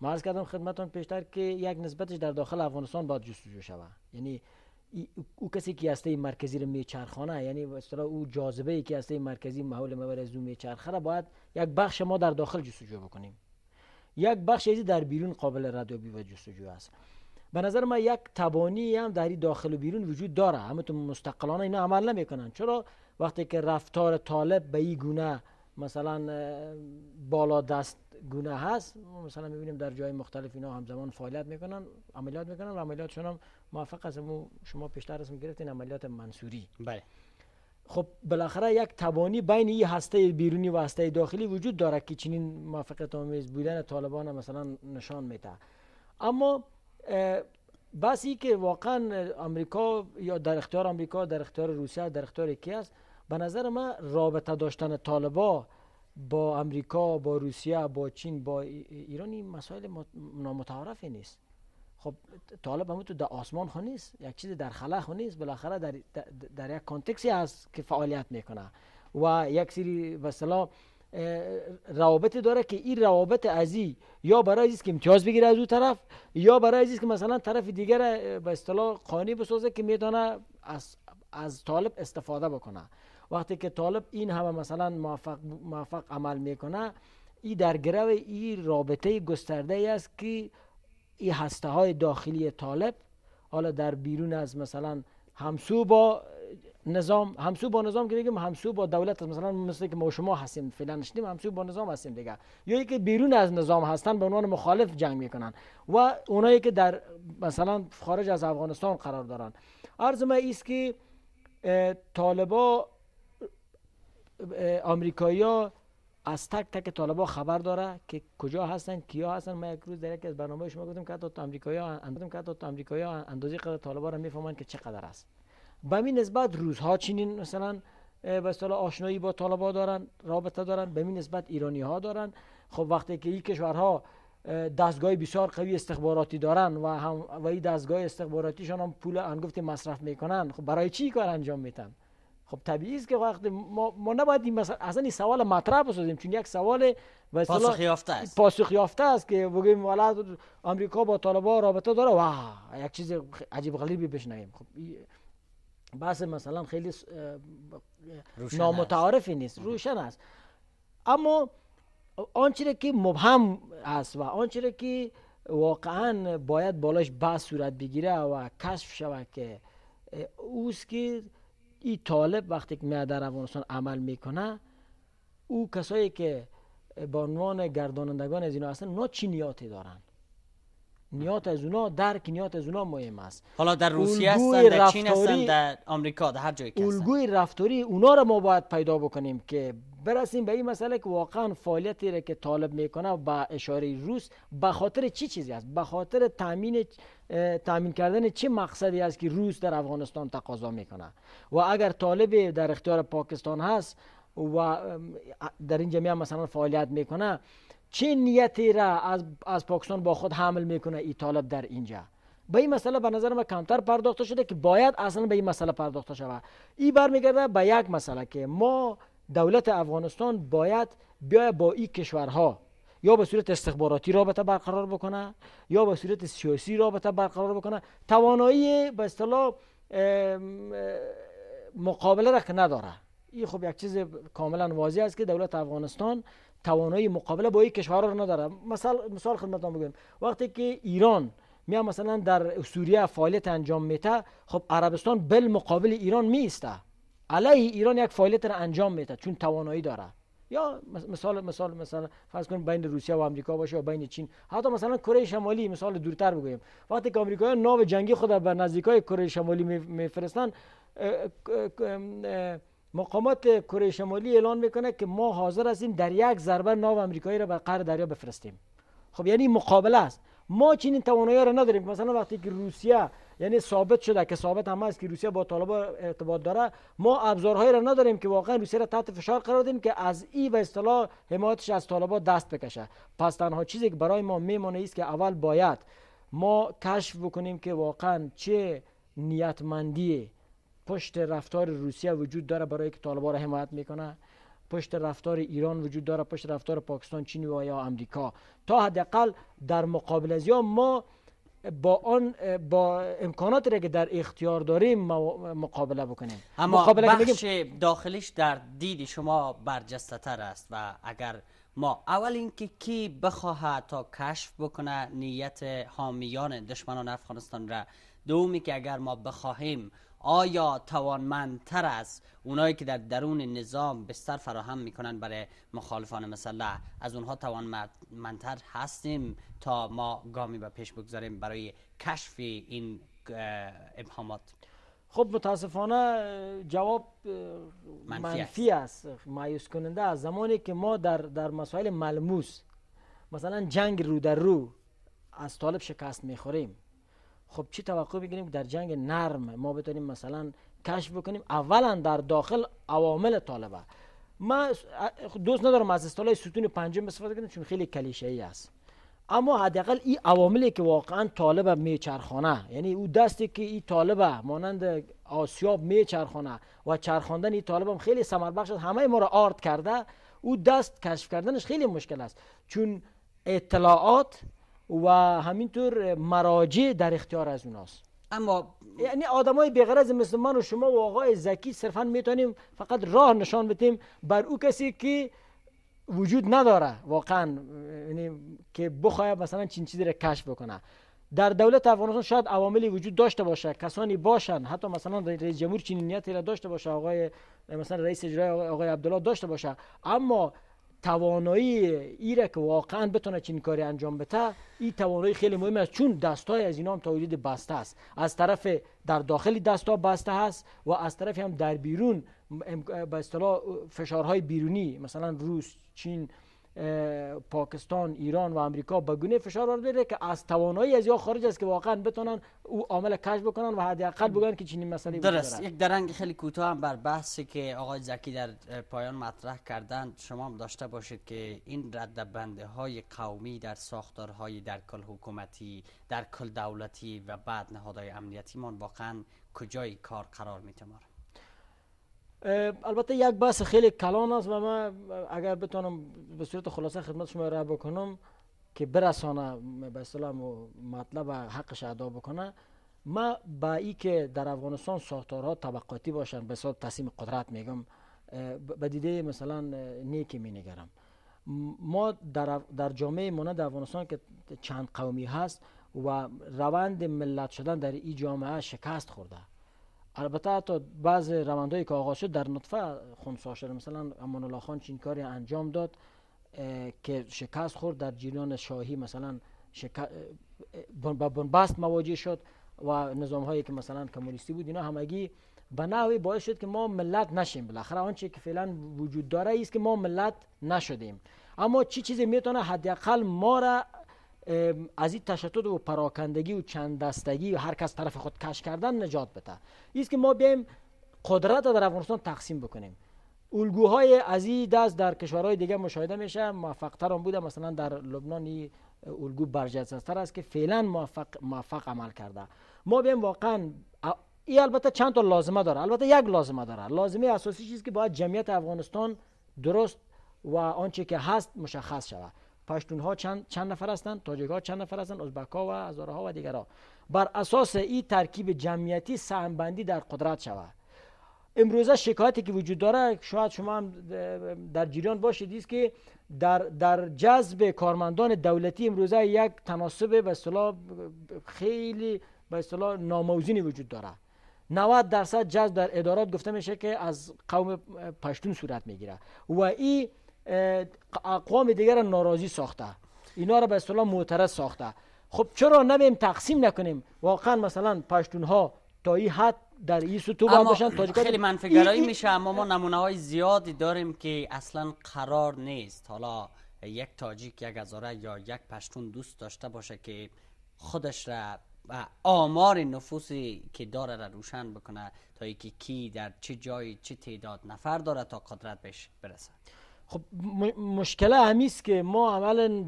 Speaker 3: ما عرض کردم خدمتون پیشتر که یک نسبتش در داخل افغانستان باید جستجو شود یعنی او کسی که هسته مرکزی رو میچرخانه یعنی اصطلاح او جاذبه ای که هسته مرکزی محول محور از میچرخه را باید یک بخش ما در داخل جستجو بکنیم یک بخش ازی در بیرون قابل ردیابی و جستجو است به نظر ما یک تبانی هم در داخل و بیرون وجود داره همتون مستقلانه اینا عمل نمیکنن چرا وقتی که رفتار طالب به این گونه مثلا بالا دست گونه هست مثلا میبینیم در جای مختلف اینا همزمان فعالیت میکنن عملیات میکنن و عملیاتشون هم موفق است شما پیشتر اسم گرفتین عملیات منصوری بله خب بالاخره یک توانی بین این هسته بیرونی و هسته داخلی وجود داره که چنین موفقیت آمیز بودن طالبان مثلا نشان میده اما بس ای که واقعا امریکا یا در اختیار امریکا در اختیار روسیه در اختیار کی است به نظر من رابطه داشتن طالبا با امریکا با روسیه با چین با ایران این مسائل نامتعارفی نیست خب طالب هم تو در آسمان خو نیست یک چیز در خلا خو نیست بالاخره در, در, یک کانتکسی است که فعالیت میکنه و یک سری مثلا روابط داره که این روابط ازی یا برای است که امتیاز بگیره از او طرف یا برای است که مثلا طرف دیگر به اصطلاح قانی بسازه که میتونه از از طالب استفاده بکنه وقتی که طالب این همه مثلا موفق, موفق عمل میکنه این در گرو این رابطه گسترده ای است که این هسته های داخلی طالب حالا در بیرون از مثلا همسو با نظام همسو با نظام که میگیم همسو با دولت مثلا مثل که ما شما هستیم فعلا نشدیم همسو با نظام هستیم دیگه یا یعنی که بیرون از نظام هستن به عنوان مخالف جنگ میکنن و اونایی که در مثلا خارج از افغانستان قرار دارن عرض ما ایست که طالبا ها از تک تک طالبا خبر داره که کجا هستن کیا هستن ما یک روز در یک از برنامه شما گفتم که حتی ها اندازه که حتی ها اندازه قدر طالبا را میفهمن که چقدر است به این نسبت روزها چنین مثلا به اصطلاح آشنایی با طالبا دارن رابطه دارن به این نسبت ایرانی ها دارن خب وقتی که این کشورها دستگاه بسیار قوی استخباراتی دارن و هم و این دستگاه استخباراتیشان هم پول انگفت مصرف میکنن خب برای چی کار انجام میتن خب طبیعی است که وقت ما, ما نباید این مثلا اصلا این سوال مطرح بسازیم چون یک سوال پاسخ یافته است پاسخ یافته است که بگیم والا آمریکا با طالبان رابطه داره وا یک چیز عجیب غریبی بشنویم خب بحث مثلا خیلی نامتعارفی نیست روشن است اما آنچه که مبهم است و آنچه که واقعا باید بالاش بحث صورت بگیره و کشف شود که اوست که این طالب وقتی که میاد در افغانستان عمل میکنه او کسایی که به عنوان گردانندگان از اینا هستن اونها چی نیاتی دارن نیات از اونا درک نیات از اونا مهم است حالا
Speaker 1: در روسیه هستن در چین هستن در آمریکا در هر جایی که
Speaker 3: هستن الگوی رفتاری اونا رو ما باید پیدا بکنیم که برسیم به این مسئله که واقعا فعالیتی را که طالب میکنه با اشاره روس به خاطر چی چیزی است به خاطر تامین تامین کردن چه مقصدی است که روس در افغانستان تقاضا میکنه و اگر طالب در اختیار پاکستان هست و در این جمعیت مثلا فعالیت میکنه چه نیتی را از, از پاکستان با خود حمل میکنه ای طالب در اینجا به این مسئله به نظر من کمتر پرداخته شده که باید اصلا به این مسئله پرداخته شود این برمیگرده به یک مسئله که ما دولت افغانستان باید بیای با این کشورها یا به صورت استخباراتی رابطه برقرار بکنه یا به صورت سیاسی رابطه برقرار بکنه توانایی به اصطلاح مقابله را که نداره این خب یک چیز کاملا واضح است که دولت افغانستان توانایی مقابله با این کشورها را نداره مثال مثال خدمتتون بگویم وقتی که ایران می مثلا در سوریه فعالیت انجام میته خب عربستان بل مقابل ایران میسته علیه ایران یک فعالیت را انجام میده چون توانایی داره یا مثال مثال مثلا فرض کنیم بین روسیه و آمریکا باشه یا بین چین حتی مثلا کره شمالی مثال دورتر بگویم وقتی که آمریکا ناو جنگی خود را به نزدیکای کره شمالی میفرستن مقامات کره شمالی اعلان میکنه که ما حاضر هستیم در یک ضربه ناو آمریکایی را به قره دریا بفرستیم خب یعنی مقابله است ما چنین توانایی را نداریم مثلا وقتی که روسیه یعنی ثابت شده که ثابت هم است که روسیه با طالبا ارتباط داره ما ابزارهایی را نداریم که واقعا روسیه را تحت فشار قرار دیم که از ای و اصطلاح حمایتش از طالبان دست بکشه پس تنها چیزی که برای ما میمانه است که اول باید ما کشف بکنیم که واقعا چه نیتمندی پشت رفتار روسیه وجود داره برای که طالبان را حمایت میکنه پشت رفتار ایران وجود داره پشت رفتار پاکستان چین و یا آمریکا تا حداقل در مقابل از ما با آن با امکاناتی که در اختیار داریم مقابله بکنیم مقابله بخش
Speaker 1: داخلیش در دید شما برجسته تر است و اگر ما اول اینکه کی بخواهد تا کشف بکنه نیت حامیان دشمنان افغانستان را دومی که اگر ما بخواهیم آیا توانمندتر است اونایی که در درون نظام بستر فراهم میکنن برای مخالفان مسلح از اونها توانمندتر هستیم تا ما گامی به پیش بگذاریم برای کشف این ابهامات
Speaker 3: خب متاسفانه جواب منفی است مایوس کننده از زمانی که ما در, در مسائل ملموس مثلا جنگ رو در رو از طالب شکست میخوریم خب چی توقع بگیریم در جنگ نرم ما بتونیم مثلا کشف بکنیم اولا در داخل عوامل طالبه ما دوست ندارم از اصطلاح ستون پنجم استفاده کنم چون خیلی کلیشه ای است اما حداقل این عواملی که واقعا طالب میچرخانه یعنی او دستی که این طالب مانند آسیاب میچرخانه و چرخاندن این طالب هم خیلی ثمر بخش است همه ما را آرد کرده او دست کشف کردنش خیلی مشکل است چون اطلاعات و همینطور مراجع در اختیار از اوناست اما یعنی آدمای بی غرض مثل من و شما و آقای زکی صرفا میتونیم فقط راه نشان بدیم بر او کسی که وجود نداره واقعا یعنی که بخواد مثلا چین چیزی را کشف بکنه در دولت افغانستان شاید عواملی وجود داشته باشه کسانی باشن حتی مثلا رئیس جمهور چنین نیتی را داشته باشه آقای مثلا رئیس اجرای آقای عبدالله داشته باشه اما توانایی ایره که واقعا بتونه چین کاری انجام بده این توانایی خیلی مهم است چون دستای از اینا هم تولید بسته است از طرف در داخل دستا بسته هست و از طرف هم در بیرون به اصطلاح فشارهای بیرونی مثلا روس چین پاکستان ایران و آمریکا به گونه فشار وارد که از توانایی از یا خارج است که واقعا بتونن او عامل کش بکنن و حداقل بگن که چنین مسئله درست یک
Speaker 1: درنگ خیلی کوتاه هم بر بحثی که آقای زکی در پایان مطرح کردن شما هم داشته باشید که این ردبنده های قومی در ساختارهای در کل حکومتی در کل دولتی و بعد نهادهای امنیتی من واقعا کجای کار قرار میتماره
Speaker 3: البته یک بحث خیلی کلان است و من اگر بتونم به صورت خلاصه خدمت شما را بکنم که برسانه به و مطلب حقش ادا بکنه ما با ای که در افغانستان ساختارها طبقاتی باشن به صورت تصمیم قدرت میگم به دیده مثلا نیکی می نگرم ما در, در جامعه مونه در افغانستان که چند قومی هست و روند ملت شدن در این جامعه شکست خورده البته حتی بعض روندهایی که آغاز شد در نطفه خونسا شده مثلا امان الله خان چین کاری انجام داد که شکست خورد در جریان شاهی مثلا شکست بنبست مواجه شد و نظام هایی که مثلا کمونیستی بود اینا همگی به نحوی باعث شد که ما ملت نشیم بالاخره آنچه که فعلا وجود داره است که ما ملت نشدیم اما چی چیزی میتونه حداقل ما را از این تشدد و پراکندگی و چند دستگی و هر کس طرف خود کش کردن نجات بده ایست که ما بیایم قدرت در افغانستان تقسیم بکنیم الگوهای از این دست در کشورهای دیگه مشاهده میشه موفقتر هم بوده مثلا در لبنان الگو تر است که فعلا موفق موفق عمل کرده ما بیایم واقعا ای البته چند تا لازمه داره البته یک لازمه داره لازمه اساسی چیزی که باید جمعیت افغانستان درست و آنچه که هست مشخص شود پشتون ها چند, چند نفر هستند تاجیک ها چند نفر هستند ازبک ها و هزاره ها و دیگرها بر اساس این ترکیب جمعیتی سهم در قدرت شود امروزه شکایتی که وجود داره شاید شما هم در جریان باشید است که در در جذب کارمندان دولتی امروزه یک تناسب به اصطلاح خیلی به اصطلاح ناموزینی وجود داره 90 درصد جذب در ادارات گفته میشه که از قوم پشتون صورت میگیره و این اقوام دیگر ناراضی ساخته اینا را به اصطلاح معترض ساخته خب چرا نمیم تقسیم نکنیم واقعا مثلا پشتون ها تا این حد در این سطوب هم باشن خیلی منفگرایی
Speaker 1: میشه اما ما نمونه های زیادی داریم که اصلا قرار نیست حالا یک تاجیک یک هزاره یا یک پشتون دوست داشته باشه که خودش را و آمار نفوسی که داره را روشن بکنه تا اینکه کی در چه جایی چه تعداد نفر داره تا قدرت بهش برسه
Speaker 3: خب مشکل همیست که ما عملا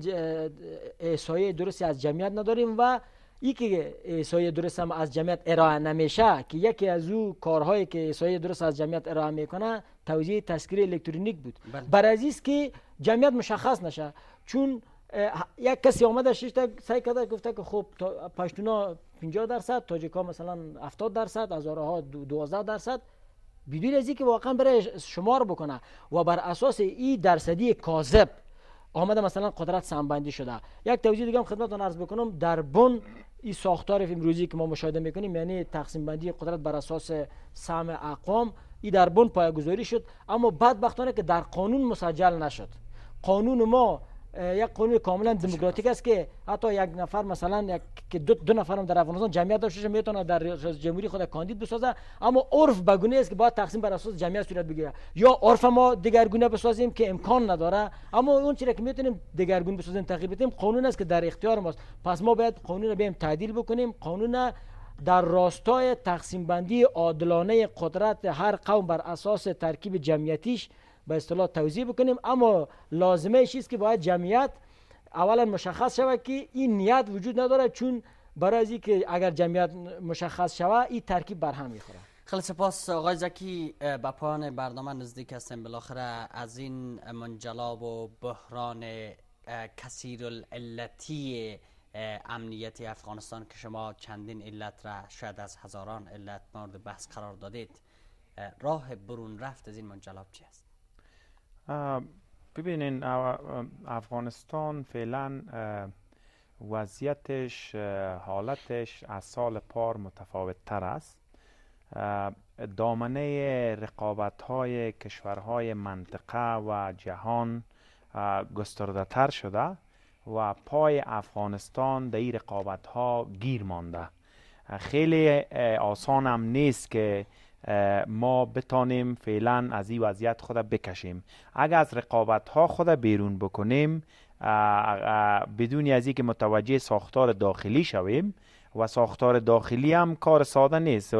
Speaker 3: احسایه درستی از جمعیت نداریم و ای که احسایه درست هم از جمعیت ارائه نمیشه که یکی از او کارهایی که احسایه درست از جمعیت ارائه میکنه توضیح تذکره الکترونیک بود بله. بر عزیز که جمعیت مشخص نشه چون یک کسی آمده شش سعی کرده گفته که خب پشتونا 50 درصد تاجیکا مثلا 70 درصد ها 12 درصد بدون از اینکه واقعا برای شمار بکنه و بر اساس این درصدی کاذب آمده مثلا قدرت سنبندی شده یک توضیح دیگه هم خدمتتون عرض بکنم در بن این ساختار امروزی که ما مشاهده میکنیم یعنی تقسیم بندی قدرت بر اساس سهم اقوام این در بن پایگذاری شد اما بدبختانه که در قانون مسجل نشد قانون ما یک قانون کاملا دموکراتیک است که حتی یک نفر مثلا که دو, دو نفر در افغانستان جمعیت داشته باشه میتونه در جمهوری خود کاندید بسازه اما عرف بگونه است که باید تقسیم بر اساس جمعیت صورت بگیره یا عرف ما دگرگونه بسازیم که امکان نداره اما اون چیزی که میتونیم گونه بسازیم تغییر بدیم قانون است که در اختیار ماست پس ما باید قانون را بیم تعدیل بکنیم قانون در راستای تقسیم بندی عادلانه قدرت هر قوم بر اساس ترکیب جمعیتیش به اصطلاح توضیح بکنیم اما لازمه چیز که باید جمعیت اولا مشخص شود که این نیت وجود نداره چون برای که اگر جمعیت مشخص شود این ترکیب بر هم میخوره
Speaker 1: خیلی سپاس آقای زکی به پایان برنامه نزدیک هستیم بالاخره از این منجلاب و بحران کثیر العلتی امنیتی افغانستان که شما چندین علت را شاید از هزاران علت مورد بحث قرار دادید راه برون رفت از این منجلاب چیست؟
Speaker 2: ببینین افغانستان فعلا وضعیتش حالتش از سال پار متفاوت تر است دامنه رقابت های کشورهای منطقه و جهان گسترده تر شده و پای افغانستان در این رقابت ها گیر مانده خیلی آسان هم نیست که ما بتانیم فعلا از این وضعیت خود بکشیم اگر از رقابت ها خود بیرون بکنیم بدون از اینکه متوجه ساختار داخلی شویم و ساختار داخلی هم کار ساده نیست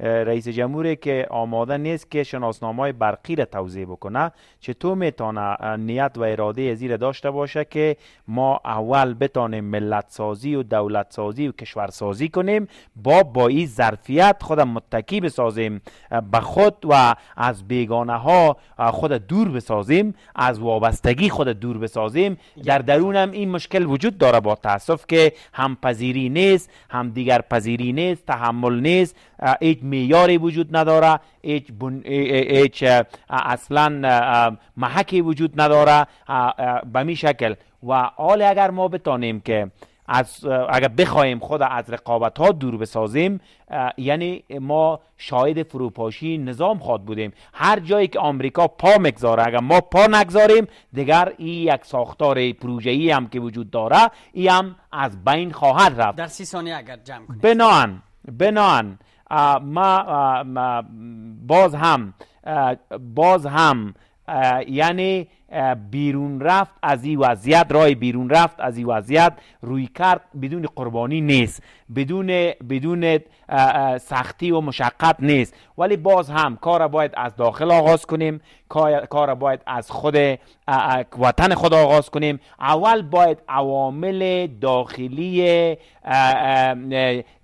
Speaker 2: رئیس جمهوری که آماده نیست که شناسنامه برقی را توضیح بکنه چطور میتونه نیت و اراده زیر داشته باشه که ما اول بتانیم ملت و دولت سازی و کشور سازی کنیم با با این ظرفیت خود متکی بسازیم به خود و از بیگانه ها خود دور بسازیم از وابستگی خود دور بسازیم در درون هم این مشکل وجود داره با تاسف که همپذیری نیست دیگر پذیری نیست تحمل نیست هیچ میاری وجود نداره هیچ, بن... اصلا محکی وجود نداره به می شکل و حال اگر ما بتانیم که از اگر بخوایم خود از رقابت ها دور بسازیم یعنی ما شاهد فروپاشی نظام خواد بودیم هر جایی که آمریکا پا مگذاره اگر ما پا نگذاریم دیگر این یک ساختار پروژه هم که وجود داره این هم از بین خواهد رفت
Speaker 1: در سی ثانیه اگر جمع کنید
Speaker 2: بنان بنان ما باز هم باز هم یعنی بیرون رفت از این وضعیت رای بیرون رفت از این وضعیت روی کرد بدون قربانی نیست بدون بدون سختی و مشقت نیست ولی باز هم کار باید از داخل آغاز کنیم کار باید از خود وطن خود آغاز کنیم اول باید عوامل داخلی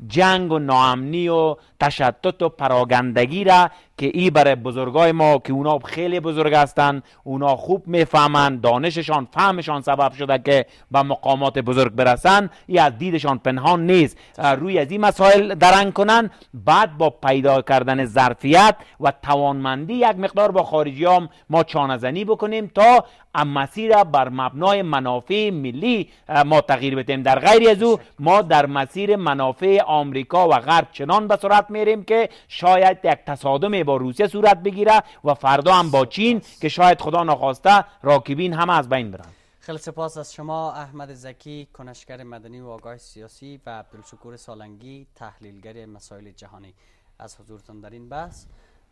Speaker 2: جنگ و ناامنی و تشتت و پراگندگی را که ای برای بزرگای ما که اونا خیلی بزرگ هستند اونا خوب می میفهمند دانششان فهمشان سبب شده که به مقامات بزرگ برسند یا از دیدشان پنهان نیست روی از این مسائل درنگ کنند بعد با پیدا کردن ظرفیت و توانمندی یک مقدار با خارجی هم ما چانزنی بکنیم تا مسیر بر مبنای منافع ملی ما تغییر بدیم در غیر از او ما در مسیر منافع آمریکا و غرب چنان به سرعت میریم که شاید یک تصادم با روسیه صورت بگیره و فردا هم با چین که شاید خدا نخواسته راکبین همه از بین برند
Speaker 1: خیلی سپاس از شما احمد زکی کنشگر مدنی و آگاه سیاسی و عبدالشکور سالنگی تحلیلگر مسائل جهانی از حضورتون در این بحث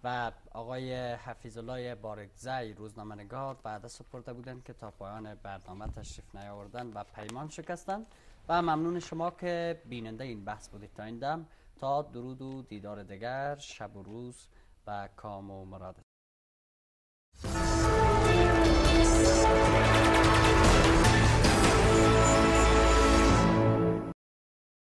Speaker 1: و آقای حفیظ الله بارکزی روزنامه‌نگار بعد از سپرده بودند که تا پایان برنامه تشریف نیاوردن و پیمان شکستند و ممنون شما که بیننده این بحث بودید تا این دم تا درود و دیدار دیگر شب و روز و کام و مراد